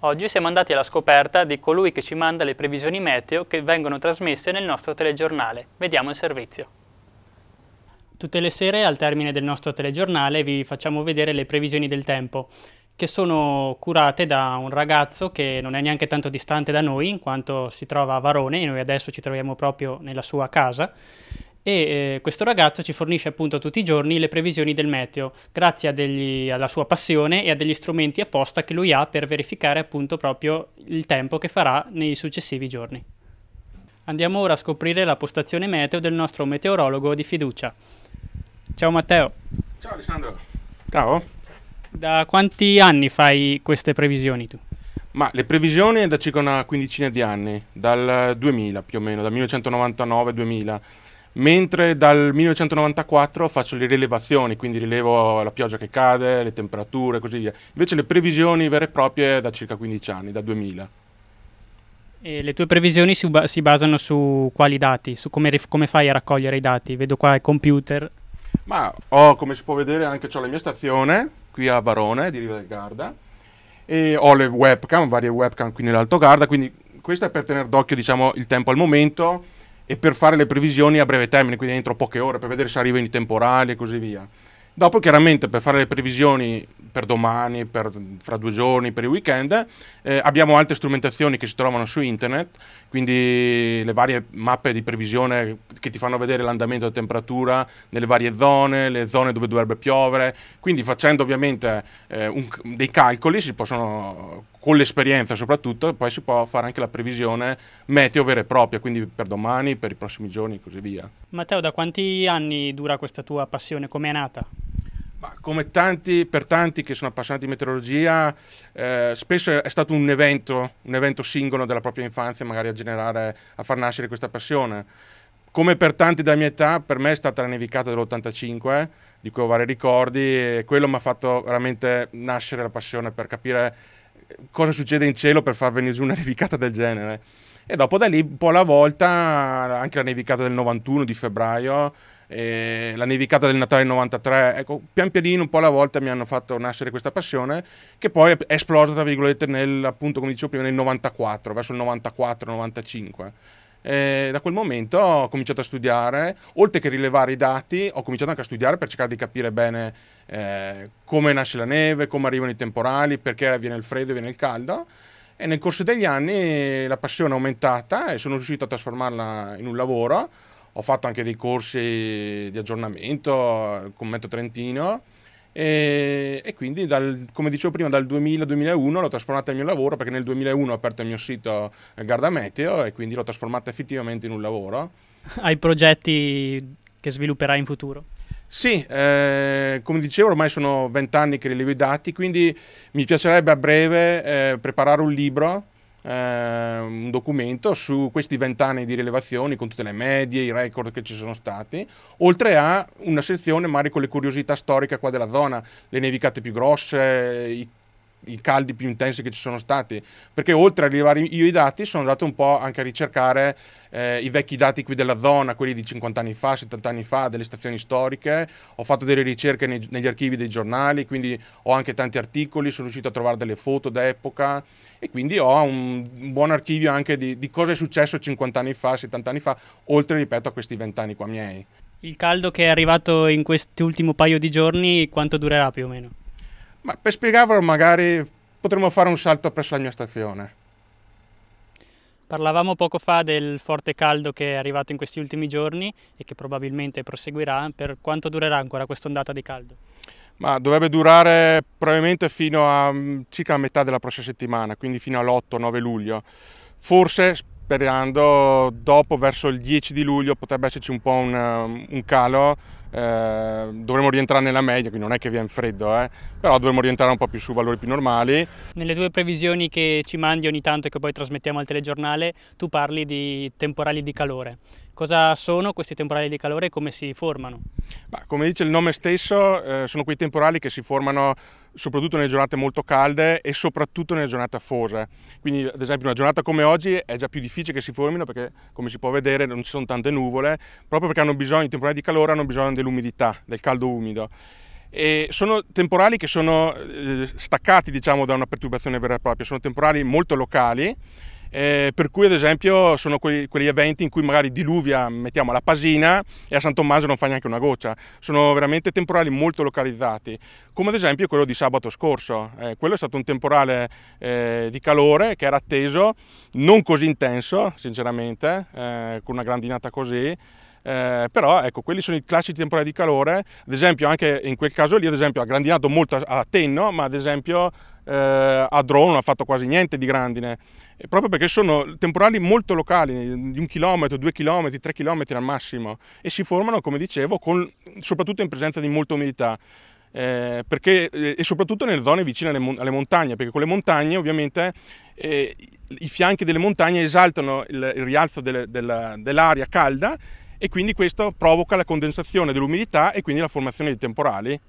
Oggi siamo andati alla scoperta di colui che ci manda le previsioni meteo che vengono trasmesse nel nostro telegiornale. Vediamo il servizio. Tutte le sere al termine del nostro telegiornale vi facciamo vedere le previsioni del tempo, che sono curate da un ragazzo che non è neanche tanto distante da noi, in quanto si trova a Varone e noi adesso ci troviamo proprio nella sua casa, e eh, questo ragazzo ci fornisce appunto tutti i giorni le previsioni del meteo, grazie degli, alla sua passione e a degli strumenti apposta che lui ha per verificare appunto proprio il tempo che farà nei successivi giorni. Andiamo ora a scoprire la postazione meteo del nostro meteorologo di fiducia. Ciao Matteo. Ciao Alessandro. Ciao. Da quanti anni fai queste previsioni tu? Ma le previsioni da circa una quindicina di anni, dal 2000 più o meno, dal 1999-2000 mentre dal 1994 faccio le rilevazioni, quindi rilevo la pioggia che cade, le temperature e così via. Invece le previsioni vere e proprie da circa 15 anni, da 2000. E le tue previsioni si, ba- si, basano su quali dati? Su come, rif- come, fai a raccogliere i dati? Vedo qua il computer. Ma ho, come si può vedere, anche ho la mia stazione qui a Varone di Riva del Garda e ho le webcam, varie webcam qui nell'Alto Garda, quindi questo è per tenere d'occhio diciamo, il tempo al momento e per fare le previsioni a breve termine, quindi entro poche ore, per vedere se arrivano i temporali e così via. Dopo chiaramente per fare le previsioni per domani, per, fra due giorni, per il weekend, eh, abbiamo altre strumentazioni che si trovano su internet, quindi le varie mappe di previsione che ti fanno vedere l'andamento della temperatura nelle varie zone, le zone dove dovrebbe piovere, quindi facendo ovviamente eh, un, dei calcoli si possono con l'esperienza soprattutto, poi si può fare anche la previsione meteo vera e propria, quindi per domani, per i prossimi giorni e così via. Matteo, da quanti anni dura questa tua passione? Come è nata? Ma come tanti, per tanti che sono appassionati di meteorologia, eh, spesso è stato un evento, un evento singolo della propria infanzia magari a generare, a far nascere questa passione. Come per tanti della mia età, per me è stata la nevicata dell'85, di cui ho vari ricordi, e quello mi ha fatto veramente nascere la passione per capire cosa succede in cielo per far venire giù una nevicata del genere. E dopo da lì, un po' alla volta, anche la nevicata del 91 di febbraio, eh, la nevicata del Natale 93, ecco, pian pianino, un po' alla volta mi hanno fatto nascere questa passione, che poi è esplosa, tra virgolette, nel, appunto, come dicevo prima, nel 94, verso il 94-95 eh, da quel momento ho cominciato a studiare, oltre che rilevare i dati, ho cominciato anche a studiare per cercare di capire bene eh, come nasce la neve, come arrivano i temporali, perché viene il freddo e viene il caldo. E nel corso degli anni la passione è aumentata e sono riuscito a trasformarla in un lavoro. Ho fatto anche dei corsi di aggiornamento con Metto Trentino e, e quindi, dal, come dicevo prima, dal 2000-2001 l'ho trasformata nel mio lavoro perché nel 2001 ho aperto il mio sito Garda Meteo e quindi l'ho trasformata effettivamente in un lavoro. Hai progetti che svilupperai in futuro? Sì, eh, come dicevo ormai sono vent'anni che rilevo i dati, quindi mi piacerebbe a breve eh, preparare un libro eh, un documento su questi vent'anni di rilevazioni con tutte le medie, i record che ci sono stati, oltre a una sezione magari con le curiosità storiche qua della zona, le nevicate più grosse, i i caldi più intensi che ci sono stati, perché oltre a arrivare io i dati sono andato un po' anche a ricercare eh, i vecchi dati qui della zona, quelli di 50 anni fa, 70 anni fa, delle stazioni storiche, ho fatto delle ricerche nei, negli archivi dei giornali, quindi ho anche tanti articoli, sono riuscito a trovare delle foto d'epoca e quindi ho un, un buon archivio anche di, di cosa è successo 50 anni fa, 70 anni fa, oltre, ripeto, a questi 20 anni qua miei. Il caldo che è arrivato in quest'ultimo paio di giorni, quanto durerà più o meno? Ma per spiegarvelo magari potremmo fare un salto presso la mia stazione. Parlavamo poco fa del forte caldo che è arrivato in questi ultimi giorni e che probabilmente proseguirà. Per quanto durerà ancora questa ondata di caldo? Ma dovrebbe durare probabilmente fino a mm, circa la metà della prossima settimana, quindi fino all'8-9 luglio. Forse, sperando, dopo verso il 10 di luglio potrebbe esserci un po' un, mm, un calo eh, dovremmo rientrare nella media, quindi non è che viene freddo, eh, però dovremmo rientrare un po' più su valori più normali. Nelle tue previsioni che ci mandi ogni tanto e che poi trasmettiamo al telegiornale, tu parli di temporali di calore. Cosa sono questi temporali di calore e come si formano? Ma come dice il nome stesso, eh, sono quei temporali che si formano soprattutto nelle giornate molto calde e soprattutto nelle giornate affose. Quindi ad esempio una giornata come oggi è già più difficile che si formino perché come si può vedere non ci sono tante nuvole, proprio perché hanno bisogno, i temporali di calore hanno bisogno dell'umidità, del caldo umido. E sono temporali che sono eh, staccati diciamo, da una perturbazione vera e propria, sono temporali molto locali eh, per cui ad esempio sono quelli, quegli eventi in cui magari diluvia, mettiamo alla Pasina e a San Tommaso non fa neanche una goccia, sono veramente temporali molto localizzati, come ad esempio quello di sabato scorso, eh, quello è stato un temporale eh, di calore che era atteso, non così intenso sinceramente, eh, con una grandinata così, eh, però ecco quelli sono i classici temporali di calore, ad esempio anche in quel caso lì ad esempio ha grandinato molto a tenno, ma ad esempio eh, a drone non ha fatto quasi niente di grandine, proprio perché sono temporali molto locali, di un chilometro, due chilometri, tre chilometri al massimo, e si formano, come dicevo, con, soprattutto in presenza di molta umidità. Eh, perché, eh, e soprattutto nelle zone vicine alle, alle montagne, perché con le montagne ovviamente eh, i fianchi delle montagne esaltano il, il rialzo dell'aria calda e quindi questo provoca la condensazione dell'umidità e quindi la formazione di temporali